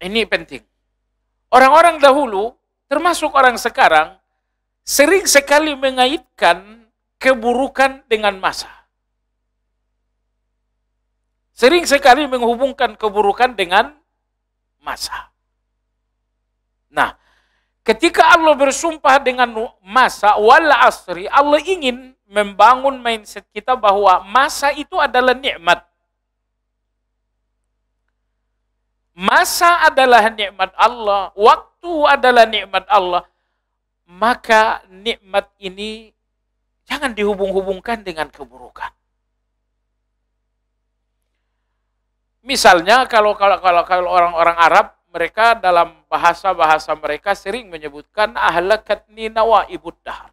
Ini penting. Orang-orang dahulu, termasuk orang sekarang, sering sekali mengaitkan keburukan dengan masa. Sering sekali menghubungkan keburukan dengan masa. Nah, ketika Allah bersumpah dengan masa wala asri, Allah ingin membangun mindset kita bahwa masa itu adalah nikmat. masa adalah nikmat Allah, waktu adalah nikmat Allah, maka nikmat ini jangan dihubung-hubungkan dengan keburukan. Misalnya kalau kalau kalau kalau orang-orang Arab mereka dalam bahasa-bahasa mereka sering menyebutkan ahlakatni nawaibud dahar.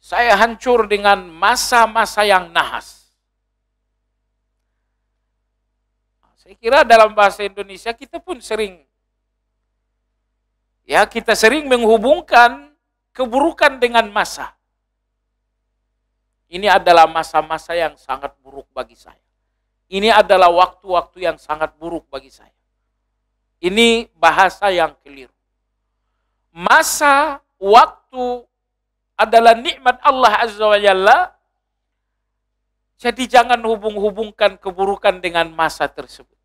Saya hancur dengan masa-masa yang nahas. Saya kira dalam bahasa Indonesia kita pun sering ya kita sering menghubungkan keburukan dengan masa. Ini adalah masa-masa yang sangat buruk bagi saya. Ini adalah waktu-waktu yang sangat buruk bagi saya. Ini bahasa yang keliru. Masa, waktu adalah nikmat Allah Azza wa Jalla. Jadi jangan hubung-hubungkan keburukan dengan masa tersebut.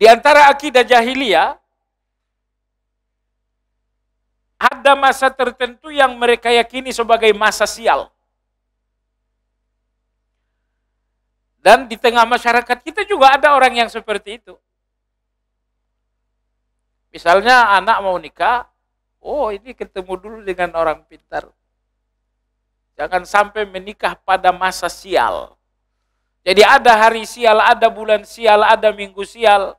Di antara akidah jahiliyah, ada masa tertentu yang mereka yakini sebagai masa sial. Dan di tengah masyarakat kita juga ada orang yang seperti itu. Misalnya anak mau nikah, oh ini ketemu dulu dengan orang pintar. Jangan sampai menikah pada masa sial. Jadi ada hari sial, ada bulan sial, ada minggu sial.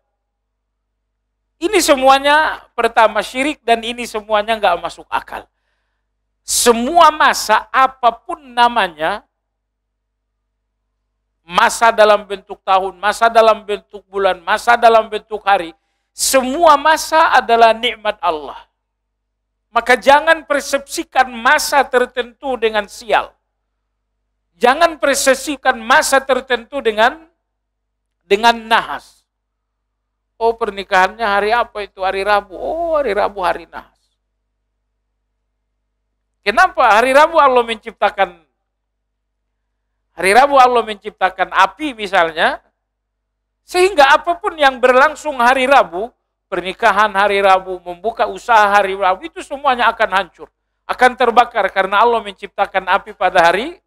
Ini semuanya pertama syirik dan ini semuanya nggak masuk akal. Semua masa apapun namanya, masa dalam bentuk tahun, masa dalam bentuk bulan, masa dalam bentuk hari, semua masa adalah nikmat Allah. Maka jangan persepsikan masa tertentu dengan sial. Jangan persepsikan masa tertentu dengan dengan nahas Oh pernikahannya hari apa itu? Hari Rabu. Oh hari Rabu hari Nahas. Kenapa? Hari Rabu Allah menciptakan Hari Rabu Allah menciptakan api misalnya, sehingga apapun yang berlangsung hari Rabu, pernikahan hari Rabu, membuka usaha hari Rabu, itu semuanya akan hancur. Akan terbakar karena Allah menciptakan api pada hari.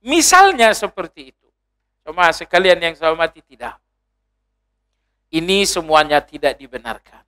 Misalnya seperti itu. Cuma sekalian yang saya hormati tidak. Ini semuanya tidak dibenarkan.